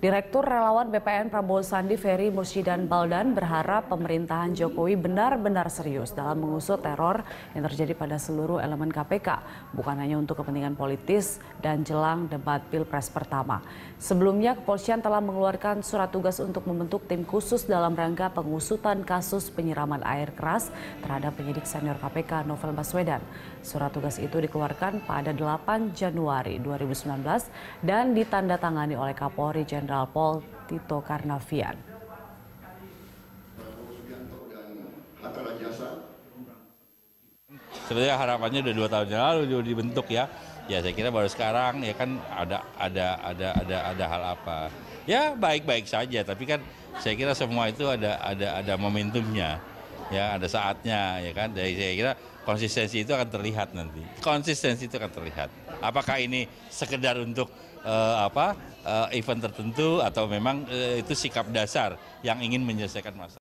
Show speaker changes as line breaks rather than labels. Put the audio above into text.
Direktur Relawan BPN Prabowo Sandi Ferry Musyidan Baldan berharap pemerintahan Jokowi benar-benar serius dalam mengusut teror yang terjadi pada seluruh elemen KPK, bukan hanya untuk kepentingan politis dan jelang debat Pilpres pertama. Sebelumnya kepolisian telah mengeluarkan surat tugas untuk membentuk tim khusus dalam rangka pengusutan kasus penyiraman air keras terhadap penyidik senior KPK Novel Baswedan. Surat tugas itu dikeluarkan pada 8 Januari 2019 dan ditandatangani oleh Kapolri Jenderal
Jenderal Pol Tito Karnavian.
Sebenarnya harapannya udah dua tahun yang lalu udah dibentuk ya. Ya saya kira baru sekarang ya kan ada ada ada ada ada hal apa. Ya baik-baik saja tapi kan saya kira semua itu ada ada ada momentumnya ya ada saatnya ya kan dari saya kira konsistensi itu akan terlihat nanti konsistensi itu akan terlihat apakah ini sekedar untuk uh, apa uh, event tertentu atau memang uh, itu sikap dasar yang ingin menyelesaikan masalah